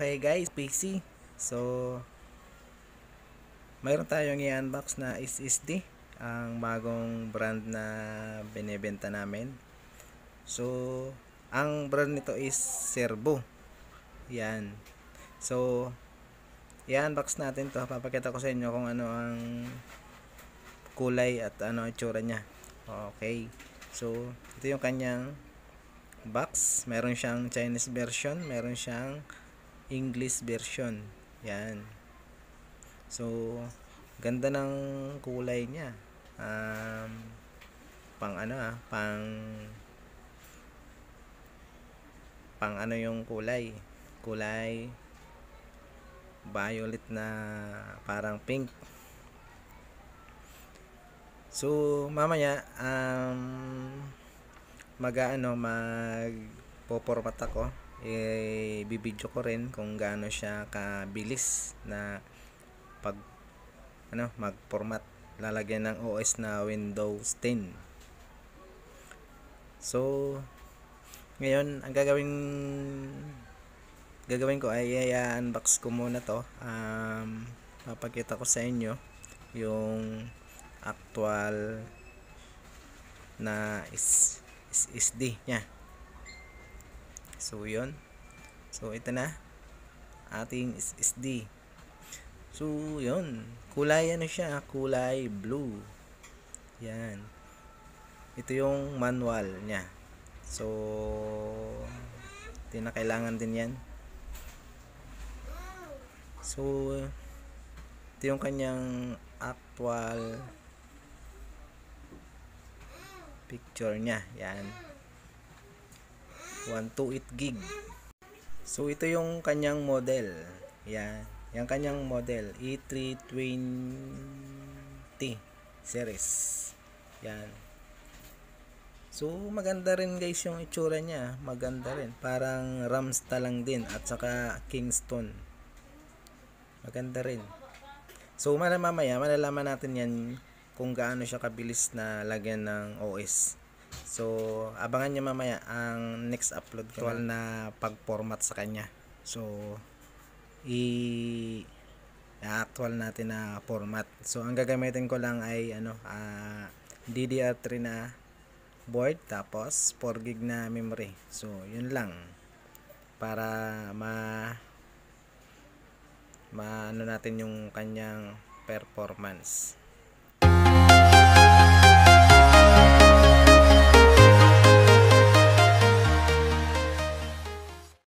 Okay guys, Pixie. So, mayroon tayong i-unbox na SSD. Ang bagong brand na binebenta namin. So, ang brand nito is Servo. Yan. So, i-unbox natin to. Papakita ko sa inyo kung ano ang kulay at ano ang itsura niya. Okay. So, ito yung kanyang box. Meron siyang Chinese version. Meron siyang English version. Yan. So, ganda ng kulay niya. Um, pang ano ah, pang pang ano yung kulay. Kulay violet na parang pink. So, mamaya um mag-aano mag, -ano, mag popormat ako eh, video ko rin kung gaano siya kabilis na pag ano mag-format lalagyan ng OS na Windows 10 so ngayon ang gagawin gagawin ko ay i-unbox ko muna to um, papakita ko sa inyo yung actual na is, is, is niya So, yun. So, ito na. Ating SSD. So, yun. Kulay ano siya? Kulay blue. Yan. Ito yung manual niya. So, ito na kailangan din yan. So, ito yung kanyang actual picture niya. Yan. 128 gig. So ito yung kanyang model. Yan. Yung kanyang model E320 series. Yan. So maganda rin guys yung itsura niya. Maganda rin. Parang Ramsta lang din at saka Kingston. Maganda rin. So mamaya malalaman natin yan kung gaano siya kabilis na lagyan ng OS. So, abangan nyo mamaya ang next upload ko Tuwal na pag-format sa kanya. So, i actual natin na format. So, ang gagamitin ko lang ay ano, uh, ah, DDR3 na board tapos 4 gig na memory. So, yun lang para ma maano natin yung kanyang performance.